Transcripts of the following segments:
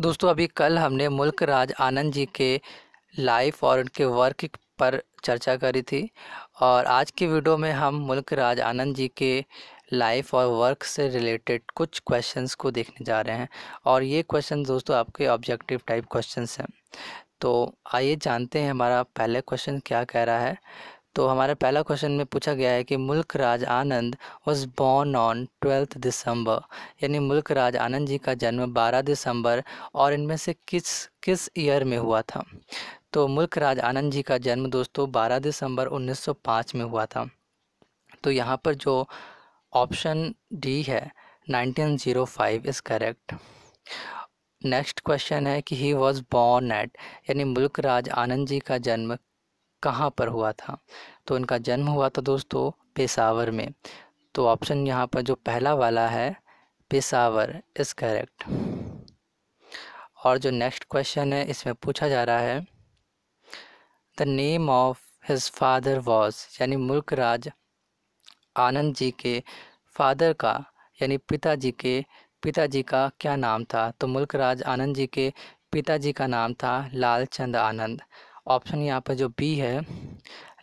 दोस्तों अभी कल हमने मुल्क राज आनंद जी के लाइफ और उनके वर्क पर चर्चा करी थी और आज की वीडियो में हम मुल्क राज आनंद जी के लाइफ और वर्क से रिलेटेड कुछ क्वेश्चंस को देखने जा रहे हैं और ये क्वेश्चन दोस्तों आपके ऑब्जेक्टिव टाइप क्वेश्चंस हैं तो आइए जानते हैं हमारा पहले क्वेश्चन क्या कह रहा है तो हमारे पहला क्वेश्चन में पूछा गया है कि Mulk Raj Anand was born on twelfth December यानी मुल्क राज आनंद जी का जन्म 12 दिसंबर और इनमें से किस किस ईयर में हुआ था तो मुल्क राज आनंद जी का जन्म दोस्तों 12 दिसंबर 1905 में हुआ था तो यहाँ पर जो ऑप्शन डी है 1905 इज़ करेक्ट नेक्स्ट क्वेश्चन है कि ही वॉज बॉर्न एट यानी मुल्क राज आनंद जी का जन्म कहाँ पर हुआ था तो इनका जन्म हुआ था दोस्तों पेशावर में तो ऑप्शन यहाँ पर जो पहला वाला है पेशावर इज़ करेक्ट और जो नेक्स्ट क्वेश्चन है इसमें पूछा जा रहा है the name of his father was यानी मुल्क राज आनंद जी के फादर का यानी पिताजी के पिताजी का क्या नाम था तो मुल्क राज आनंद जी के पिताजी का नाम था लाल चंद आनंद ऑप्शन यहाँ पर जो बी है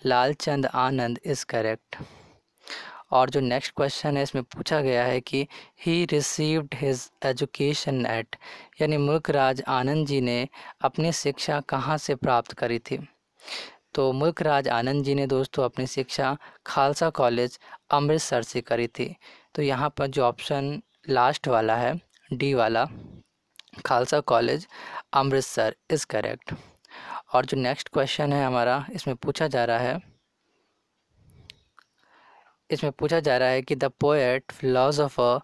लालचंद आनंद इज़ करेक्ट और जो नेक्स्ट क्वेश्चन है इसमें पूछा गया है कि he received his education at यानी मुल्कराज आनंद जी ने अपनी शिक्षा कहाँ से प्राप्त करी थी तो मुल्कराज आनंद जी ने दोस्तों अपनी शिक्षा खालसा कॉलेज अमृतसर से करी थी तो यहाँ पर जो ऑप्शन लास्ट वाला है डी वाला Khalsa college Amritsar is correct और जो नेक्स्ट क्वेश्चन है हमारा इसमें पूछा जा रहा है इसमें पूछा जा रहा है कि the poet philosopher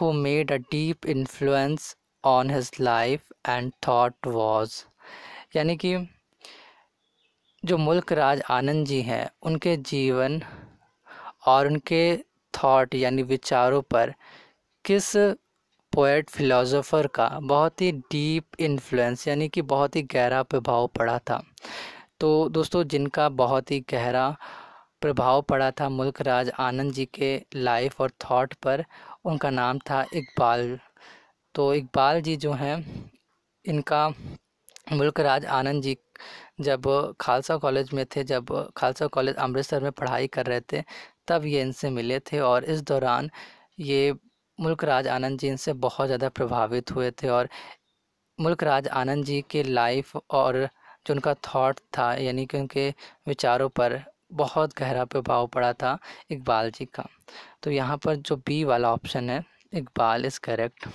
who made a deep influence on his life and thought was यानी कि जो मुल्क राज आनंद जी हैं उनके जीवन और उनके थॉट यानी विचारों पर किस पोएट फिलोसोफर का बहुत ही डीप इन्फ्लुएंस यानी कि बहुत ही गहरा प्रभाव पड़ा था तो दोस्तों जिनका बहुत ही गहरा प्रभाव पड़ा था मुल्क राज आनंद जी के लाइफ और थॉट पर उनका नाम था इकबाल तो इकबाल जी जो हैं इनका मुल्क राज आनंद जी जब खालसा कॉलेज में थे जब खालसा कॉलेज अमृतसर में पढ़ाई कर रहे थे तब ये इनसे मिले थे और इस दौरान ये मुल्क राज आनंद जी इनसे बहुत ज़्यादा प्रभावित हुए थे और मुल्क राज आनंद जी के लाइफ और जो उनका थॉट था यानी कि उनके विचारों पर बहुत गहरा प्रभाव पड़ा था इकबाल जी का तो यहाँ पर जो बी वाला ऑप्शन है इकबाल इज़ करेक्ट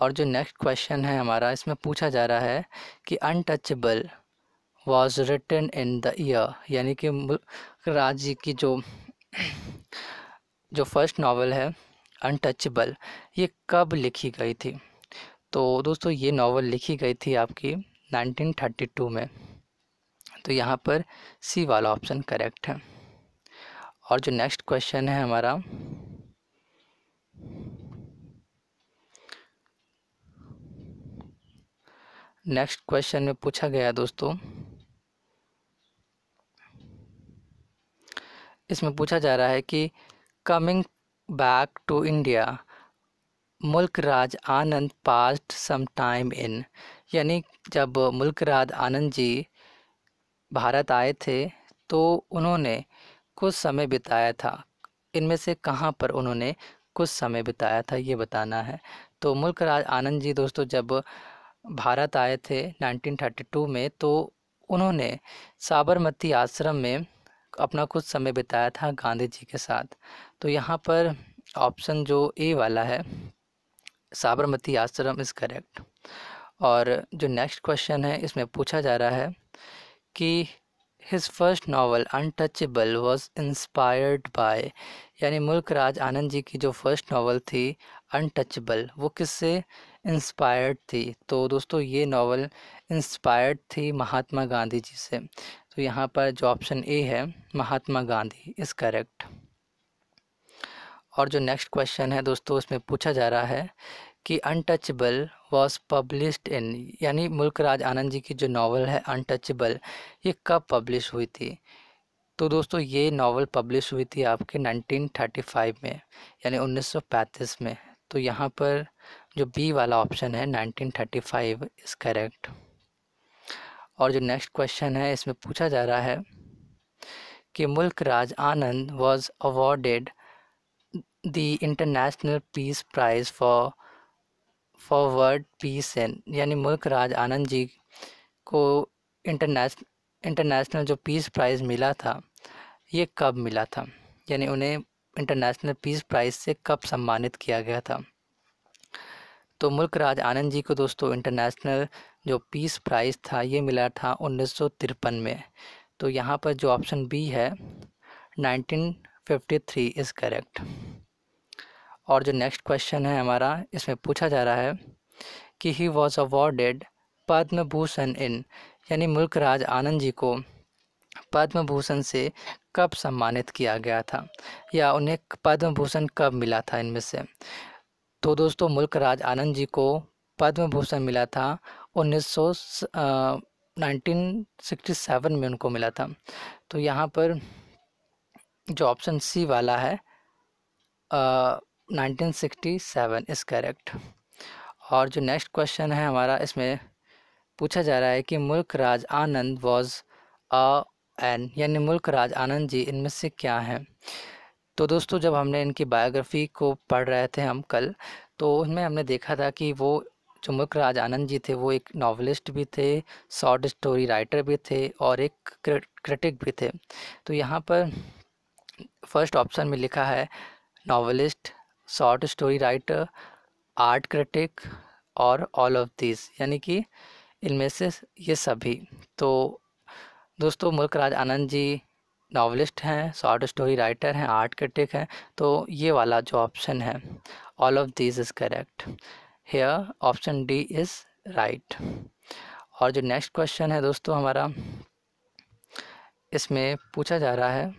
और जो नेक्स्ट क्वेश्चन है हमारा इसमें पूछा जा रहा है कि untouchable was written in the year यानी कि राज जी की जो जो फर्स्ट नावल है अनटचबल ये कब लिखी गई थी तो दोस्तों ये नावल लिखी गई थी आपकी 1932 में तो यहाँ पर सी वाला ऑप्शन करेक्ट है और जो नेक्स्ट क्वेश्चन है हमारा नेक्स्ट क्वेश्चन में पूछा गया दोस्तों इसमें पूछा जा रहा है कि Coming back to India, मुल्क राज आनंद पास्ट सम टाइम इन यानी जब मुल्क राज आनंद जी भारत आए थे तो उन्होंने कुछ समय बिताया था इनमें से कहाँ पर उन्होंने कुछ समय बिताया था ये बताना है तो मुल्क राज आनंद जी दोस्तों जब भारत आए थे 1932 में तो उन्होंने साबरमती आश्रम में अपना कुछ समय बिताया था गांधी जी के साथ तो यहाँ पर ऑप्शन जो ए वाला है साबरमती आश्रम इज़ करेक्ट और जो नेक्स्ट क्वेश्चन है इसमें पूछा जा रहा है कि his first novel untouchable was inspired by यानी मुल्क राज आनंद जी की जो फर्स्ट नावल थी अनटचेबल वो किससे इंस्पायर्ड थी तो दोस्तों ये नावल इंस्पायर्ड थी महात्मा गांधी जी से तो यहाँ पर जो ऑप्शन ए है महात्मा गांधी इज़ करेक्ट और जो नेक्स्ट क्वेश्चन है दोस्तों उसमें पूछा जा रहा है कि अनटचबल वॉज पब्लिश्ड इन यानी मुल्क राज आनंद जी की जो नावल है अनटचबल ये कब पब्लिश हुई थी तो दोस्तों ये नावल पब्लिश हुई थी आपके 1935 में यानी 1935 में तो यहाँ पर जो बी वाला ऑप्शन है 1935 इज़ करेक्ट और जो नेक्स्ट क्वेश्चन है इसमें पूछा जा रहा है कि Mulk Raj Anand was awarded the international peace prize for for world peace in यानी मुल्क राज आनंद जी को इंटरनेशनल इंटरनेशनल जो पीस प्राइज़ मिला था ये कब मिला था यानी उन्हें इंटरनेशनल पीस प्राइज़ से कब सम्मानित किया गया था तो मुल्क राज आनंद जी को दोस्तों इंटरनेशनल जो पीस प्राइस था ये मिला था उन्नीस में तो यहाँ पर जो ऑप्शन बी है 1953 इज़ करेक्ट और जो नेक्स्ट क्वेश्चन है हमारा इसमें पूछा जा रहा है कि he was awarded Padma Bhushan in यानी मुल्क राज आनंद जी को पद्म भूषण से कब सम्मानित किया गया था या उन्हें पद्म भूषण कब मिला था इनमें से तो दोस्तों मुल्क राज आनंद जी को पद्म भूषण मिला था उन्नीस सौ में उनको मिला था तो यहाँ पर जो ऑप्शन सी वाला है nineteen sixty seven is correct और जो नेक्स्ट क्वेश्चन है हमारा इसमें पूछा जा रहा है कि Mulk Raj Anand was a N यानी मुल्क राज आनंद जी इनमें से क्या हैं तो दोस्तों जब हमने इनकी बायोग्राफी को पढ़ रहे थे हम कल तो उनमें हमने देखा था कि वो मुख्य राज आनंद जी थे वो एक नावलिस्ट भी थे शॉर्ट स्टोरी राइटर भी थे और एक क्रिटिक भी थे तो यहाँ पर फर्स्ट ऑप्शन में लिखा है novelist short story writer art critic और ऑल ऑफ दिस यानी कि इनमें से ये सभी तो दोस्तों मुल्क राज आनंद जी नावलिस्ट हैं शॉर्ट स्टोरी राइटर हैं आर्ट क्रिटिक हैं तो ये वाला जो ऑप्शन है all of this is correct here option D is right और जो नेक्स्ट क्वेश्चन है दोस्तों हमारा इसमें पूछा जा रहा है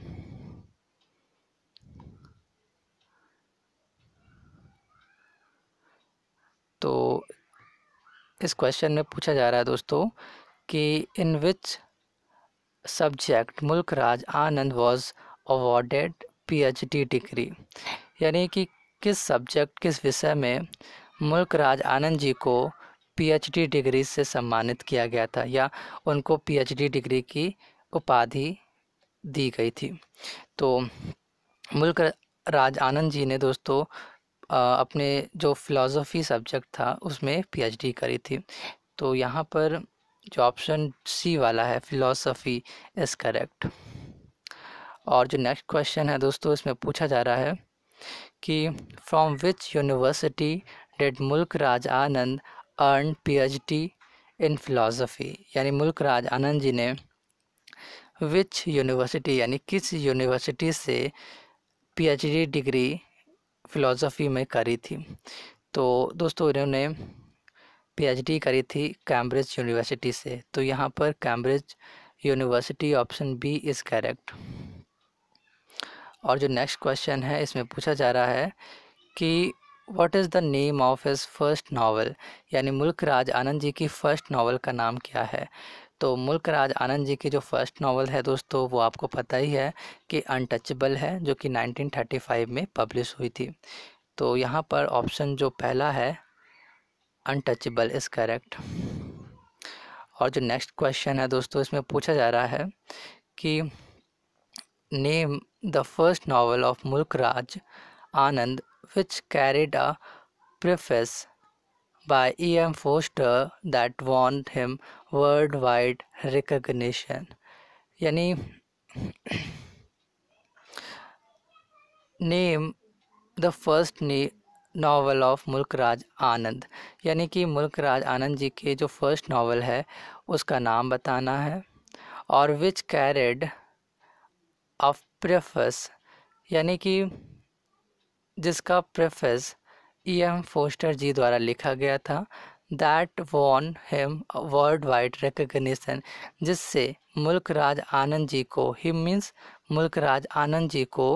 तो इस क्वेश्चन में पूछा जा रहा है दोस्तों कि इन which subject Mulk Raj Anand was awarded PhD degree यानी कि किस सब्जेक्ट किस विषय में मुल्कराज आनंद जी को पीएचडी डिग्री से सम्मानित किया गया था या उनको पीएचडी डिग्री की उपाधि दी गई थी तो मुल्क राज आनंद जी ने दोस्तों अपने जो फिलोसफी सब्जेक्ट था उसमें पीएचडी करी थी तो यहाँ पर जो ऑप्शन सी वाला है फिलोसफी इज़ करेक्ट और जो नेक्स्ट क्वेश्चन है दोस्तों इसमें पूछा जा रहा है कि from which university Raj Anand earn P H D in philosophy? यानी मुल्क राज आनंद जी ने विच यूनिवर्सिटी यानी किस यूनिवर्सिटी से पीएचडी डिग्री फ़िलासफ़ी में करी थी तो दोस्तों इन्होंने पीएचडी करी थी कैम्ब्रिज यूनिवर्सिटी से तो यहाँ पर Cambridge university option B is correct और जो नेक्स्ट क्वेश्चन है इसमें पूछा जा रहा है कि what is the name of his first novel यानी मुल्क राज आनंद जी की फ़र्स्ट नावल का नाम क्या है तो मुल्क राज आनंद जी की जो फ़र्स्ट नावल है दोस्तों वो आपको पता ही है कि अनटचबल है जो कि 1935 में पब्लिश हुई थी तो यहाँ पर ऑप्शन जो पहला है अनटचबल इज़ करेक्ट और जो नेक्स्ट क्वेश्चन है दोस्तों इसमें पूछा जा रहा है कि name the first novel of Mulk Raj Anand which carried a preface by E. M. Foster that won him worldwide recognition. यानी name the first novel of Mulk Raj आनंद यानी कि मुल्क राज आनंद जी के जो फर्स्ट नावल है उसका नाम बताना है और विच कैरेड ऑफ प्रेफस यानी कि जिसका preface E M Forster ji द्वारा लिखा गया था that won him worldwide recognition जिससे मुल्क राज आनंद जी को हिम मीन्स मुल्क राज आनंद जी को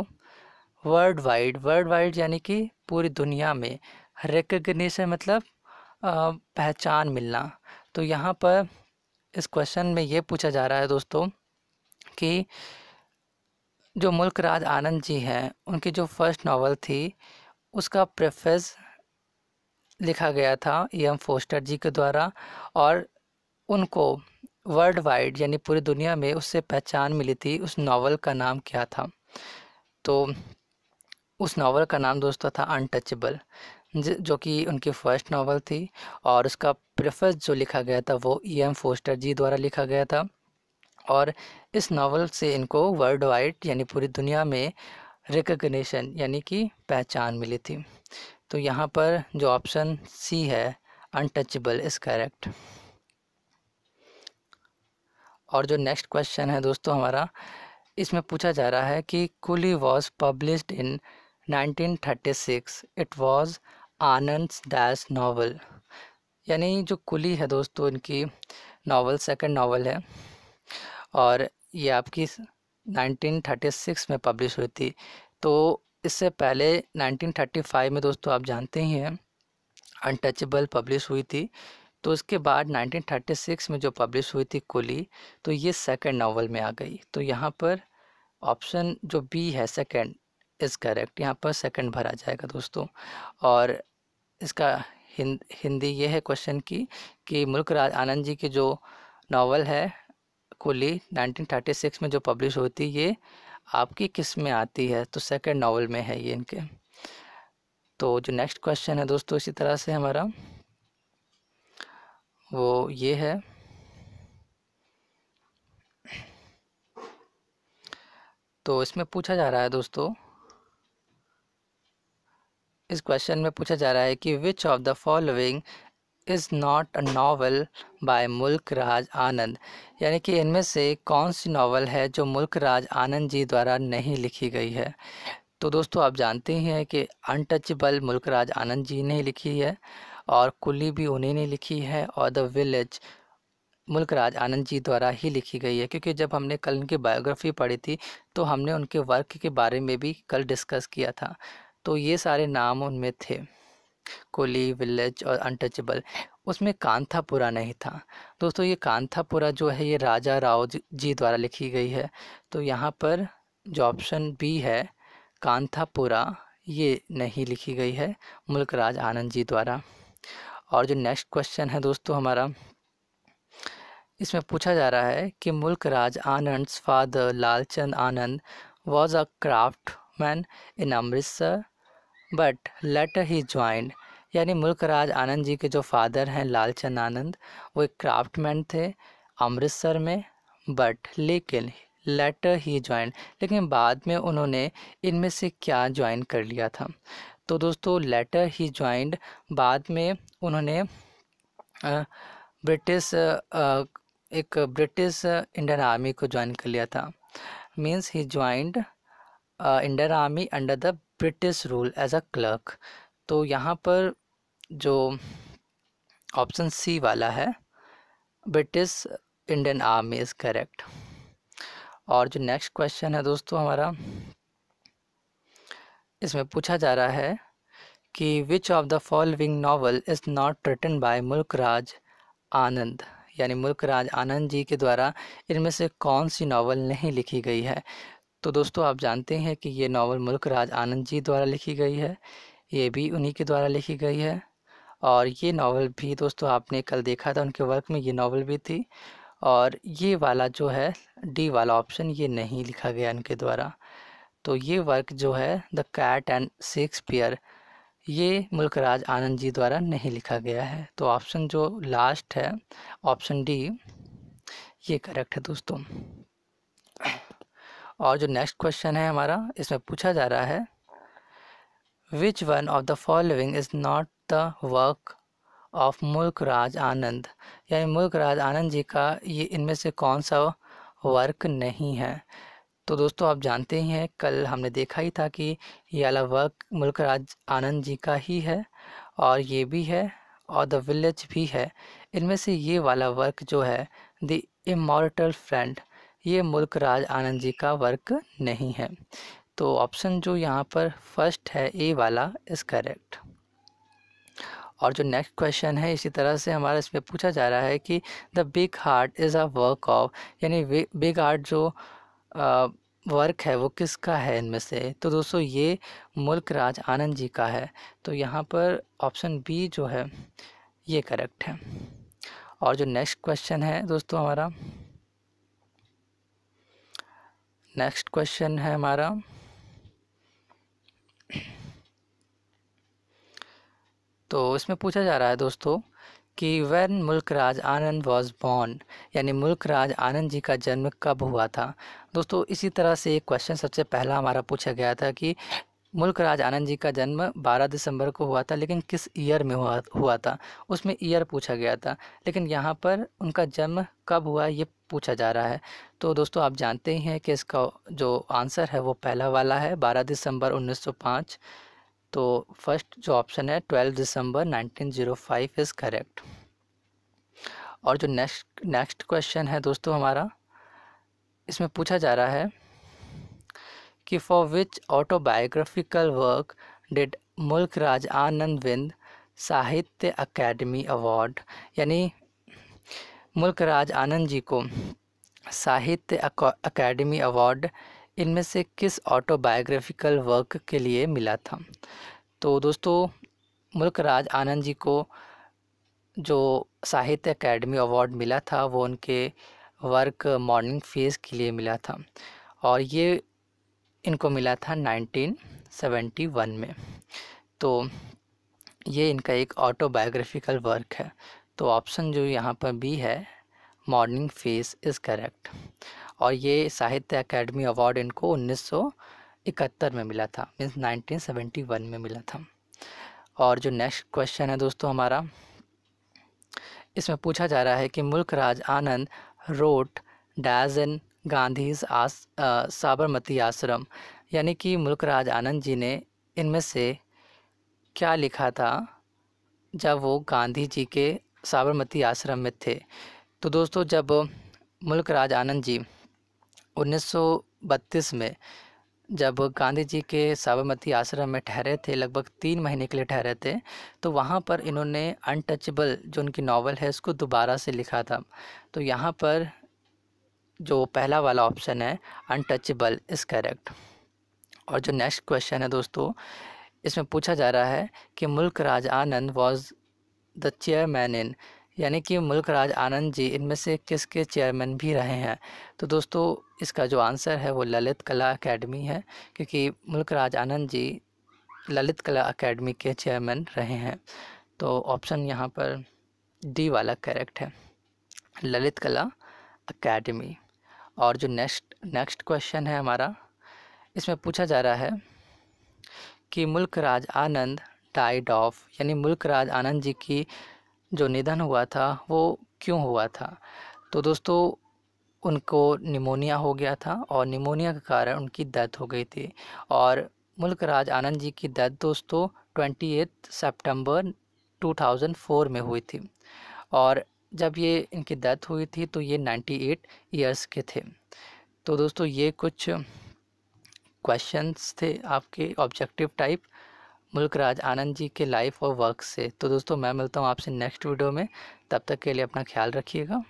वर्ल्ड वाइड वर्ल्ड वाइड यानी कि पूरी दुनिया में रिकग्निशन मतलब पहचान मिलना तो यहाँ पर इस क्वेश्चन में ये पूछा जा रहा है दोस्तों कि जो मुल्क राज आनंद जी हैं उनकी जो फर्स्ट नावल थी उसका प्रेफेस लिखा गया था ई एम फोस्टर जी के द्वारा और उनको वर्ल्ड वाइड यानी पूरी दुनिया में उससे पहचान मिली थी उस नावल का नाम क्या था तो उस नावल का नाम दोस्तों था अनटचेबल जो कि उनकी फ़र्स्ट नावल थी और उसका प्रेफेस जो लिखा गया था वो ई एम फोस्टर जी द्वारा लिखा गया था और इस नावल से इनको वर्ल्ड वाइड यानी पूरी दुनिया में रिकग्निशन यानी कि पहचान मिली थी तो यहाँ पर जो ऑप्शन सी है अनटचेबल इज़ करेक्ट और जो नेक्स्ट क्वेश्चन है दोस्तों हमारा इसमें पूछा जा रहा है कि Coolie was published in 1936 it was Anand dash novel यानी जो कुली है दोस्तों इनकी नावल सेकंड नावल है और ये आपकी 1936 में पब्लिश हुई थी तो इससे पहले 1935 में दोस्तों आप जानते ही हैं अनटचेबल पब्लिश हुई थी तो उसके बाद 1936 में जो पब्लिश हुई थी कुली तो ये सेकंड नावल में आ गई तो यहाँ पर ऑप्शन जो बी है सेकंड इज़ करेक्ट यहाँ पर सेकंड भरा जाएगा दोस्तों और इसका हिंद हिंदी ये है क्वेश्चन की कि मुल्क राज आनंद जी की जो नावल है कुली 1936 में जो पब्लिश हुई थी ये आपकी किस में आती है तो सेकंड नावल में है ये इनके तो जो नेक्स्ट क्वेश्चन है दोस्तों इसी तरह से हमारा वो ये है तो इसमें पूछा जा रहा है दोस्तों इस क्वेश्चन में पूछा जा रहा है कि which of the following is not a novel by Mulk Raj आनंद यानी कि इनमें से कौन सी नावल है जो मुल्क राज आनंद जी द्वारा नहीं लिखी गई है तो दोस्तों आप जानते ही हैं कि अनटचबल मुल्क राज आनंद जी ने लिखी है और कुली भी उन्हीं ने लिखी है और द विलेज मुल्क राज आनंद जी द्वारा ही लिखी गई है क्योंकि जब हमने कल उनकी बायोग्राफी पढ़ी थी तो हमने उनके वर्क के बारे में भी कल डिस्कस किया था तो ये सारे नाम उनमें थे कोली विलेज और अनटचेबल उसमें कांथापुरा नहीं था दोस्तों ये कांथापुरा जो है ये राजा राव जी द्वारा लिखी गई है तो यहाँ पर जो ऑप्शन बी है कांथापुरा ये नहीं लिखी गई है मुल्क राज आनंद जी द्वारा और जो नेक्स्ट क्वेश्चन है दोस्तों हमारा इसमें पूछा जा रहा है कि Mulk Raj Anand father Lalchand Anand was a craftsman in Amritsar but later he join यानी राज आनंद जी के जो फादर हैं लालचंद आनंद वो एक क्राफ्टमैन थे अमृतसर में बट लेकिन लेटर ही ज्वाइन लेकिन बाद में उन्होंने इनमें से क्या ज्वाइन कर लिया था तो दोस्तों लेटर ही ज्वाइंड बाद में उन्होंने ब्रिटिश एक ब्रिटिश इंडियन आर्मी को ज्वाइन कर लिया था means he joined Indian army under the British rule as a clerk तो यहाँ पर जो ऑप्शन सी वाला है British Indian army is correct और जो नेक्स्ट क्वेश्चन है दोस्तों हमारा इसमें पूछा जा रहा है कि which of the following novel is not written by Mulkraj Anand यानी मुल्कराज आनंद जी के द्वारा इनमें से कौन सी नावल नहीं लिखी गई है तो दोस्तों आप जानते हैं कि ये नावल मुल्क राज आनंद जी द्वारा लिखी गई है ये भी उन्हीं के द्वारा लिखी गई है और ये नावल भी दोस्तों आपने कल देखा था उनके वर्क में ये नावल भी थी और ये वाला जो है डी वाला ऑप्शन ये नहीं लिखा गया इनके द्वारा तो ये वर्क जो है द कैट एंड शेक्सपियर ये मुल्क राज आनंद जी द्वारा नहीं लिखा गया है तो ऑप्शन जो लास्ट है ऑप्शन डी ये करेक्ट है दोस्तों और जो नेक्स्ट क्वेश्चन है हमारा इसमें पूछा जा रहा है which one of the following is not the work of Mulk Raj आनंद यानी मुल्क राज आनंद जी का ये इनमें से कौन सा वर्क नहीं है तो दोस्तों आप जानते ही हैं कल हमने देखा ही था कि ये अला वर्क मुल्क राज आनंद जी का ही है और ये भी है और द विलेज भी है इनमें से ये वाला वर्क जो है द इमोरटल फ्रेंड ये मुल्क राज आनंद जी का वर्क नहीं है तो ऑप्शन जो यहाँ पर फर्स्ट है ए वाला इज़ करेक्ट और जो नेक्स्ट क्वेश्चन है इसी तरह से हमारा इसमें पूछा जा रहा है कि the big heart is a work of यानी बिग हार्ट जो आ, वर्क है वो किसका है इनमें से तो दोस्तों ये मुल्क राज आनंद जी का है तो यहाँ पर ऑप्शन बी जो है ये करेक्ट है और जो नेक्स्ट क्वेश्चन है दोस्तों हमारा नेक्स्ट क्वेश्चन है हमारा तो इसमें पूछा जा रहा है दोस्तों कि when Mulkraj Anand was born यानी मुल्कराज आनंद जी का जन्म कब हुआ था दोस्तों इसी तरह से एक क्वेश्चन सबसे पहला हमारा पूछा गया था कि मुल्क राज आनंद जी का जन्म 12 दिसंबर को हुआ था लेकिन किस ईयर में हुआ हुआ था उसमें ईयर पूछा गया था लेकिन यहाँ पर उनका जन्म कब हुआ ये पूछा जा रहा है तो दोस्तों आप जानते ही हैं कि इसका जो आंसर है वो पहला वाला है 12 दिसंबर 1905 तो फर्स्ट जो ऑप्शन है 12 दिसंबर 1905 इज़ करेक्ट और जो नेक्स्ट नेक्स्ट क्वेश्चन है दोस्तों हमारा इसमें पूछा जा रहा है कि for which autobiographical work did Mulk Raj आनंद विंद साहित्य अकेडमी अवार्ड यानी मुल्क राज आनंद जी को साहित्य अकेडमी अवार्ड इनमें से किस ऑटोबायोग्राफिकल वर्क के लिए मिला था तो दोस्तों मुल्क राज आनंद जी को जो साहित्य अकेडमी अवार्ड मिला था वो उनके वर्क मॉर्निंग फेज के लिए मिला था और ये इनको मिला था 1971 में तो ये इनका एक ऑटोबायोग्राफिकल वर्क है तो ऑप्शन जो यहाँ पर बी है मॉर्निंग फेस इज़ करेक्ट और ये साहित्य अकेडमी अवार्ड इनको 1971 में मिला था मीन्स 1971 में मिला था और जो नेक्स्ट क्वेश्चन है दोस्तों हमारा इसमें पूछा जा रहा है कि Mulk Raj Anand wrote dash in Gandhi's आस साबरमती आश्रम यानी कि मुल्कराज आनंद जी ने इनमें से क्या लिखा था जब वो गांधी जी के साबरमती आश्रम में थे तो दोस्तों जब मुल्कराज आनंद जी 1932 में जब गांधी जी के साबरमती आश्रम में ठहरे थे लगभग तीन महीने के लिए ठहरे थे तो वहाँ पर इन्होंने अनटचेबल जो उनकी नावल है उसको दोबारा से लिखा था तो यहाँ पर जो पहला वाला ऑप्शन है अनटचेबल इज़ करेक्ट और जो नेक्स्ट क्वेश्चन है दोस्तों इसमें पूछा जा रहा है कि Mulk Raj Anand was the chairman in यानी कि मुल्क राज आनंद जी इनमें से किसके चेयरमैन भी रहे हैं तो दोस्तों इसका जो आंसर है वो ललित कला अकेडमी है क्योंकि मुल्क राज आनंद जी ललित कला अकेडमी के चेयरमैन रहे हैं तो ऑप्शन यहाँ पर डी वाला करेक्ट है ललित कला अकेडमी और जो नेक्स्ट नेक्स्ट क्वेश्चन है हमारा इसमें पूछा जा रहा है कि मुल्क राज आनंद डाइड ऑफ यानी मुल्क राज आनंद जी की जो निधन हुआ था वो क्यों हुआ था तो दोस्तों उनको निमोनिया हो गया था और निमोनिया के कारण उनकी डेथ हो गई थी और मुल्क राज आनंद जी की डेथ दोस्तों ट्वेंटी एथ सेप्टेम्बर 2004 में हुई थी और जब ये इनकी डेथ हुई थी तो ये 98 एट ईयर्स के थे तो दोस्तों ये कुछ क्वेश्चंस थे आपके ऑब्जेक्टिव टाइप राज आनंद जी के लाइफ और वर्क से तो दोस्तों मैं मिलता हूँ आपसे नेक्स्ट वीडियो में तब तक के लिए अपना ख्याल रखिएगा